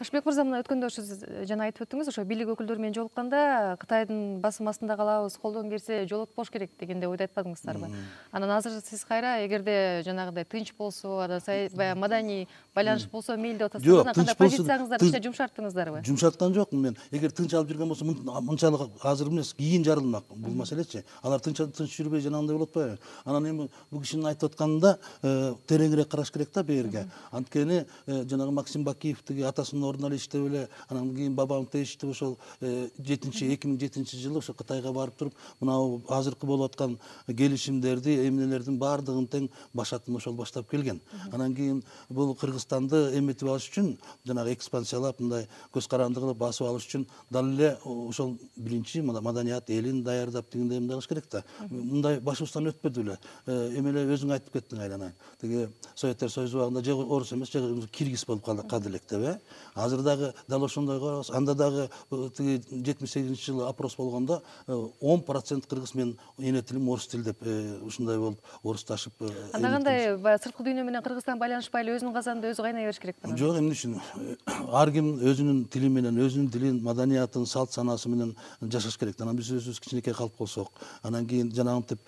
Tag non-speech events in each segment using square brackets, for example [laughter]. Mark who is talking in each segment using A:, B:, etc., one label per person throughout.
A: ашыкбек мырза мына өткөндө ошо сиз э, жана айтып өттүңүз ошо бийлик өкүлдөрү менен жолукканда кытайдын басым астында калабыз колдон келсе жолотпош керек дегенде ойду айтпадыңыздарбы анан азыр сиз кайра эгерде жанагындай тынч болсо анан баягы маданий байланыш болсо мейлі деп атасыз жок позицияңыздар іште жұмшарттыңыздар жумшарттыңыздарбы
B: жумшарткан жокмун мен эгер тынч алып жүргөн болсо мынчалык азыр эмес кийин жарылмак бул маселечи алар тынч жүрбөй жүрбей болуп атпайбы анан эми бул кишинин айтып атканында э, тереңирээк караш керек да берге анткени э, жанагы максим бакиевтиги атасынын ордуна эле иштеп эле анан кийин бабам иштеп ошол э, жетинчи эки миң жетинчи жылы ошо кытайга барып туруп мынау азыркы болуп аткан келишимдерди эмнелердин баардыгын тең башатын ошол баштап келген анан кийин бул кыргыз қазақстанды эметип алыш үшін жанагы экспансиялап мындай көз карандыгы басып алыш үчүн дал эле ошол биринчи мына маданият элин даярдап тигиндей мындай кылыш керек да мындай башыбыздан өтпөдү беле э, эми эле өзүң айтып кеттиң айланайын тиги советтер союзу убагында же орус эмес же киргиз болуп калды кады деп э азыр дагы дал ошондой карабыз анда дагы э, тиги жетимиш сегизинчи жылы опрос болгондо э, он процент кыргыз менен эне тилим орус тил деп ушундай болуп орусташып анда
A: кандай баягы сырткы дүйнө менен кыргызстан байланышпай эле өзүнүн казанында өзі қайнай беріш керек па
B: жоқ эмне үчүн ким өзінің тили менен өзүнүн тилин маданиятын салт санасы менен жашаш керек анан биз өзүбүз кичинекей калып калсак анан кийин жанагынтип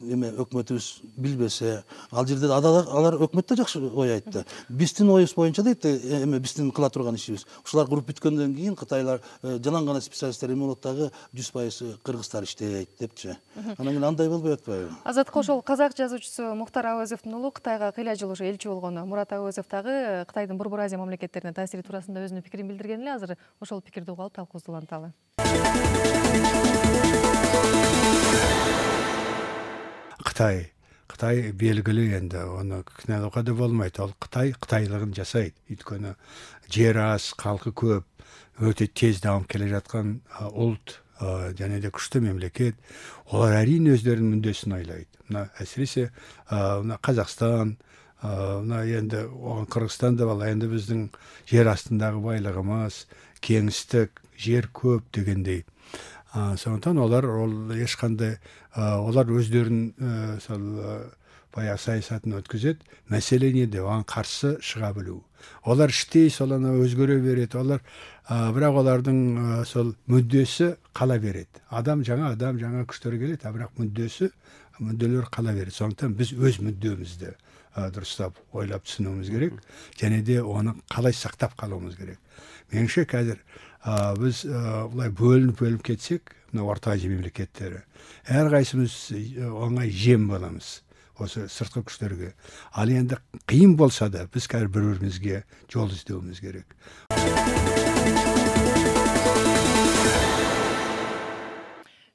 B: эме өкмөтүбүз билбесе ал жерде алар өкмөт да жакшы ой айтты биздин оюбуз боюнча дейт э, эме биздин кыла турган ишибиз ушулар куруп бүткөндөн кийин кытайлар э, жалаң гана специалисттер эме болот дагы жүз пайыз кыргыздар иштейт депчи анан кийин андай болбой атпайбы
A: азаткы ошол казак жазуучусу мухтар абызовдун уулу кытайга кыйла жыл ошо элчи болгон мурат абызов дагы кытайдын борбор азия мамлекеттерине таасири туурасында өзүнүн пикирин билдирген эле азыр ошол пикирди угуп алып талкуубузду уланталы
C: қытай қытай белгілі енді оны кінәлауға да болмайды ол қытай қытайлығын жасайды өйткені жері аз халқы көп өте тез дамып келе жатқан ұлт және де күшті мемлекет олар әрине өздерінің мүддесін ойлайды мына әсіресе мына қазақстан мына енді оған қырғызстан да ал енді біздің жер астындағы байлығымыз кеңістік жер көп дегендей сондықтан олар ол ешқандай олар өздерін сол баяғы саясатын өткізеді мәселе неде оған қарсы шыға білу олар іштей сол ана өзгере береді олар ә, бірақ олардың сол мүддесі қала береді адам жаңа адам жаңа күштер келеді а бірақ мүддесі мүдделер қала береді сондықтан біз өз мүддемізді ә, дұрыстап ойлап түсінуіміз керек және де оны қалай сақтап қалуымыз керек меніңше қазір біз былай бөлініп бөлініп кетсек мына орта азия мемлекеттері әрқайсымыз оңай жем боламыз осы сыртқы күштерге ал енді қиын болса да біз қазір бір бірімізге жол іздеуіміз керек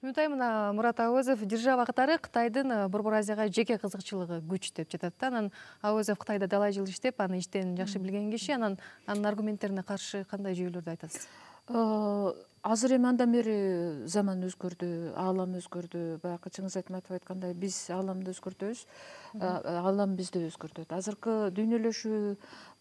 A: үмітай мына мұрат әуезов держава қатары қытайдың борбор азияға жеке қызықшылығы күч деп жатады да анан әуезов қытайда далай жыл іштеп аны іштен жақсы білген киши анан анын аргументтеріне каршы қандай жүйөлөрдү айтасыз
D: Э, азыр эми андан бери заман өзгөрдү аалам өзгөрдү баягы чыңгыз айтматов айткандай биз ааламды өзгөртөбүз э, э, аалам бизди өзгөртөт азыркы дүйнөлөшүү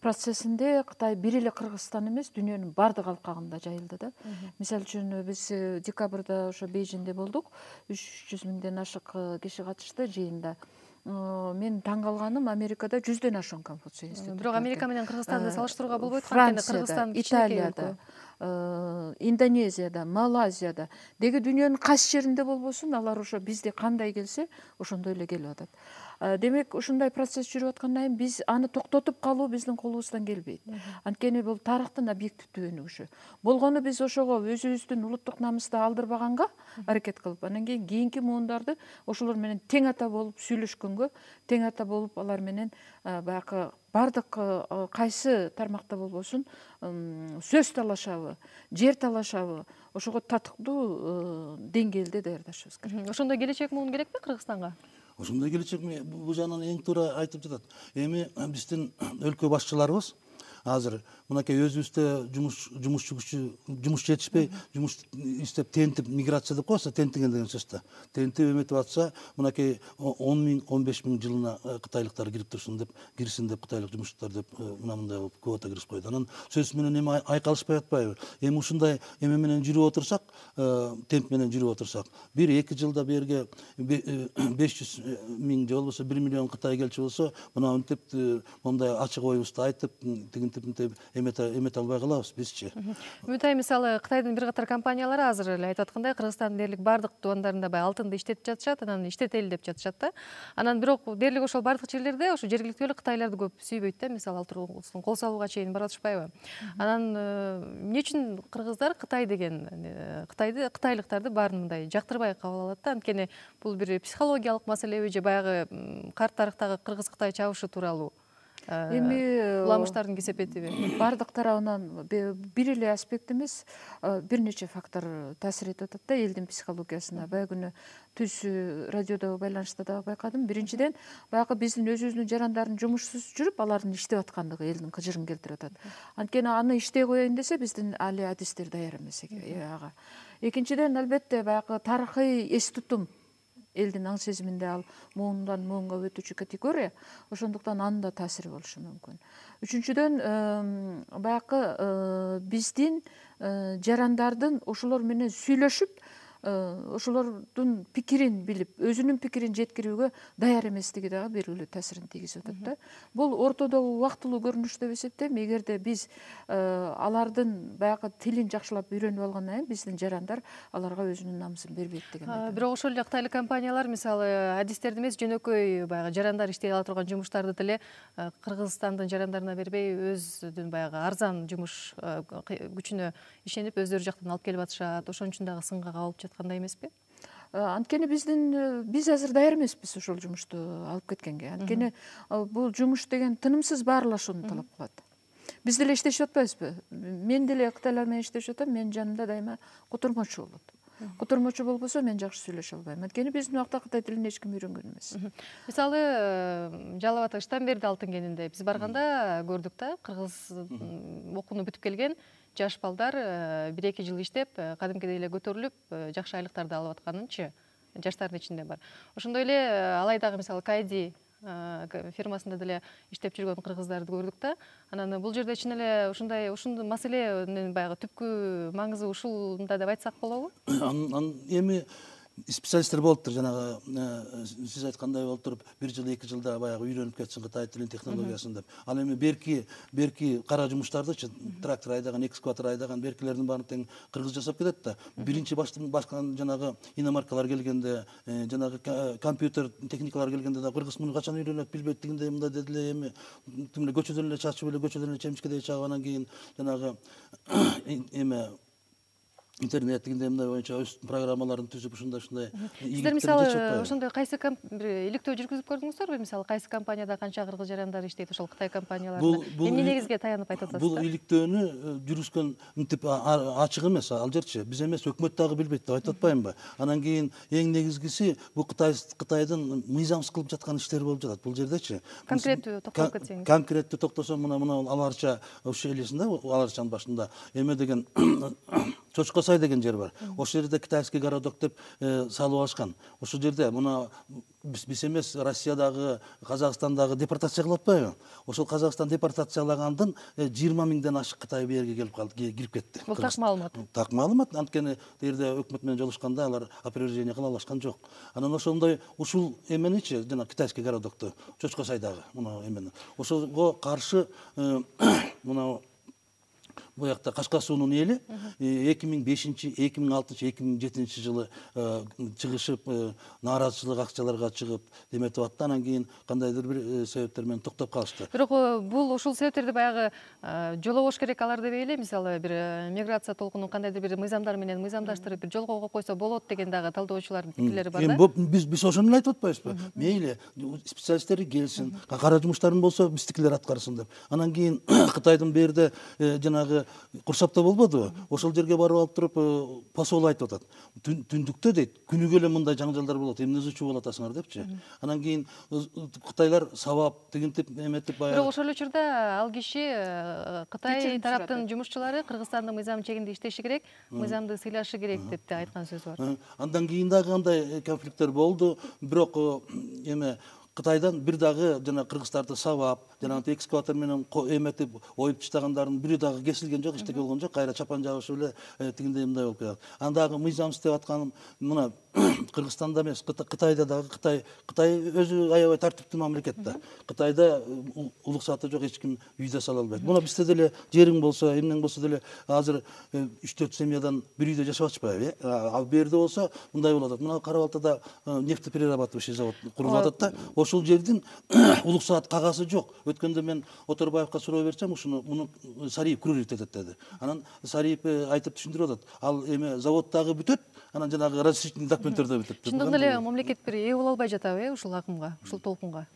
D: процессинде кытай бир эле кыргызстан эмес дүйнөнүн баардык алкагында жайылды да мисалы үчүн биз декабрда ошо бейжинде болдук үч жүз миңден ашык киши катышты жыйында мен таң калганым америкада жүздөн ашуун конфуций бирок америка менен кыргызстанды салыштырууга болбойт кыргызстан италияда Э, индонезияда малайзияда деги дүйнөнүн кайсы жеринде болбосун алар ошо бизде кандай келсе ошондой эле келип атат э, демек ушундай процесс жүрүп аткандан кийин биз аны токтотуп калуу биздин колубуздан келбейт анткени бул тарыхтын объективдүү өнүгүшү болгону биз ошого өзүбүздүн улуттук намысты алдырбаганга аракет кылып анан кийин кийинки муундарды ошолор менен тең ата болуп сүйлөшкөнгө тең ата болуп алар менен э, баягы бардық э, кайсы тармакта болбосун сөз талашабы жер талашабы ошого татыктуу э, деңгээлде даярдашыбыз керек ошондой келечек муун керекпи кыргызстанга
B: ошондой келечек бул жагынан эң туура айтып жатат эми э, биздин өлкө башчыларыбыз азыр мынакей өзүбүздө жумуш жумушчу күчү жумуш жетишпей жумуш иштеп тентип миграция деп коебуз да тентиген деген сөз да тентип эметип атса мынакей он миң он беш миң жылына кытайлыктар кирип турсун деп кирсин деп кытайлык жумушчулар деп мына мындай кылып квота киргизип коет анан сөз менен эми айкалышпай атпайбы эми ушундай эме менен жүрүп отурсак темп менен жүрүп отурсак бир эки жылда жерге беш жүз миң же болбосо бир миллион кытай келчү болсо мына мынтип моундай ачык оюбузду айтып тигинтип эмете албай калабыз бизчи
A: үмүтай мисалы кытайдын бир катар компаниялары азыр эле айтып аткандай кыргызстандын дээрлик баардык дубандарында баягы алтынды иштетип жатышат анан иштетели деп жатышат да анан бирок дээрлик ошол баардык жерлерде ушу жергиликтүү эле кытайларды көп сүйбөйт да мисалы ал кол салууга чейин бара атышпайбы анан эмне үчүн кыргыздар кытай деген кытайды кытайлыктарды баарын мындай жактырбай кабыл алат да анткени бул бир психологиялык маселеби же баягы карт тарыхтагы кыргыз кытай чабышы тууралуу Э, эми уламыштардын э, кесепети
D: баардык тарабынан бир эле аспект эмес э, бир нече фактор таасир этип атат да элдин психологиясына баягы күнү түз радиодогу байланышта дагы байкадым биринчиден баягы биздин өзүбүздүн жарандардын жумушсуз жүрүп алардын иштеп аткандыгы элдин кыжырын келтирип атат анткени аны иштей коеюн десе биздин али адистер даяр эмес ага экинчиден албетте баягы тарыхый эс тутум элдин аң сезиминде ал муундан муунга өтүүчү категория ошондуктан анын да таасири болушу мүмкүн үчүнчүдөн баягы э, биздин э, жарандардын ошолор менен сүйлөшүп ошолордун э, пикирин билип өзүнүн пикирин жеткирүүгө даяр эместиги дагы белгилүү таасирин тийгизип атат да бул ортодогу убактылуу көрүнүш деп эсептейм эгерде биз э, алардын баягы тилин жакшылап үйрөнүп алгандан кийин биздин жарандар аларга өзүнүн намысын бербейт деген
A: бирок ошол эле кытайлык компаниялар мисалы э, адистерди эмес жөнөкөй баягы жарандар иштей ала турган жумуштарды деле кыргызстандын жарандарына бербей өзүнүн баягы арзан жумуш күчүнө ишенип өздөрү жактан алып келип атышат ошон үчүн дагы сынга кабылып жатат емес эмеспи
D: анткени биздин э, биз азыр даяр эмеспиз ошол жумушту алып кеткенге анткени э, бул жумуш деген тынымсыз баарлашууну талап кылат биз деле иштешип атпайбызбы мен деле кытайлар менен иштешип атам менин жанымда дайыма котормочу болот котормочу болбосо мен жакшы сүйлөшө албайм анткени биздин убакта кытай тилин эч ким үйрөнгөн эмес мисалы э,
A: жалал абад берди алтын кенинде биз барганда көрдүк да кыргыз окууну бүтүп келген жаш балдар э, бир эки жыл иштеп э, кадимкидей эле көтөрүлүп э, жакшы айлыктарды алып атканынчы жаштардын ичинде бар ошондой эле алайдагы мисалы кайди фирмасында деле иштеп жүргөн кыргыздарды көрдүк да анан бул жерде чын эле ушундай ушундайу маселенин баягы түпкү маңызы ушунда деп айтсак болобу
B: [coughs] эми специалисттер болып тұр жаңағы ә, сіз айтқандай болып тұрып бір жыл екі жылда баяғы үйреніп кетсін қытай тілін технологиясын деп ал эми берки берки қара жумуштардычы трактор айдаган экскаватор айдаган беркилердин баарын тең кыргыз жасап кетет да биринчи басқа жанагы иномаркалар келгенде ә, жанагы ә, компьютер техникалар келгенде да кыргыз муну качан үйрөнөт билбейт тигиндей мындай деди эле эми тим эле эле чачып эле көчөдөн эле чемчкидей чагып анан кийин жанагы эме интернет де мына боюнча үстүн программаларын түзүп ушундай ушундай сиздер мисалы
A: ошондой кайсы иликтөө жүргүзүп көрдүңүздөрбү мисалы кайсы компанияда канча кыргыз жарандары иштейт ошол кытай компанияларында эмне негизге таянып айтып атасыз бул
B: иликтөөнү э, жүргүзгөн мынтип ачык эмес ал жерчи биз эмес өкмөт дагы билбейт деп айтып атпаймынбы анан кийин эң негизгиси бул қытай кытайдын мыйзамсыз кылып жаткан иштери болуп жатат бул жердечи
A: конкреттүү токтолуп кетсеңиз
B: конкреттүү токтосом мына мына аларча ушу элесинде аларчанын башында эме деген чочкосай деген жер бар ошол жерде китайский городок деп салып ашкан ошол жерде мына биз эмес россиядагы казакстандагы депортация кылып атпайбы ошол казакстан депортациялагандын жыйырма миңден ашык кытай жерге келип калды кирип кетти бул так маалымат так маалымат анткени эгерде өкмөт менен жолугушканда алар определение кыла алышкан жок анан ошондой ушул эменичи жана китайский городокту чочкосайдагы мына эмени ошого каршы мына баягта қашқар суының эли эки миң бешинчи эки миң алтынчы эки миң жетинчи жылы чыгышып нааразычылык акцияларга чыгып деметип атты анан кийин кандайдыр бир себептер менен токтоп калышты
A: бирок бул ушул себептерди баягы жолобош керек алар деп эле мисалы бир миграция толкунун кандайдыр бир мыйзамдар менен мыйзамдаштырып бир жолго коюп койсо болот деген дагы талдоочулардын пикирлери бар да
B: биз биз ошону эле айтып атпайбызбы мейли специалисттер келсин кара жумуштарын болсо биздикилер аткарсын деп анан кийин кытайдын бул жерде жанагы құрсап та болмады ғой ошол жерге барып алып тұрып э, посол айтып атат түндүктө дейт күнүгө эле мындай жаңжалдар болот эмнеси үчүн болуп атасыңар депчи анан кийин кытайлар э, сабап тигинтип эметип баягы бирок
A: ошол учурда ал киши кытай э, тараптын жумушчулары кыргызстандын мыйзам чегинде иштеши керек мыйзамды сыйлашы керек деп да айткан сөзү
B: бар андан кийин дагы андай конфликттер болду бирок эме қытайдан бір дағы жана қырғыздарды сабап экскаватор менен эметип оюп таштагандардын бири дагы кесилген жок эчтеке болгон жок кайра чапан жабышып эле тигиндей мындай болуп кетет андагы мыйзамсыз деп атканым мына [coughs] қырғызстанда емес қытайда дағы кытай қытай өзі аябай тартиптүү мамлекет да кытайда қытайда эч жоқ ешкім үйде сала албайт мына бизде деле жериң болсо эмнең болса деле азыр үч төрт семьядан бир үйдө жашап атышпайбы э ал бул жерде болсо мындай болуп атат мына карабалтада нефтеперерабатывающий завод курулуп атат да ошол жердин [coughs] уруксаат кагазы жок өткөндө мен оторбаевка суроо берсем ушуну муну сариев курировать этет деди анан сариев айтып түшүндүрүп атат ал эми завод дагы бүтөт анан жанагы разрешительный түрде түрдө шындығында эле
A: мамлекет бир ээ боло албай жатабы э ушул акымга ушул толкунга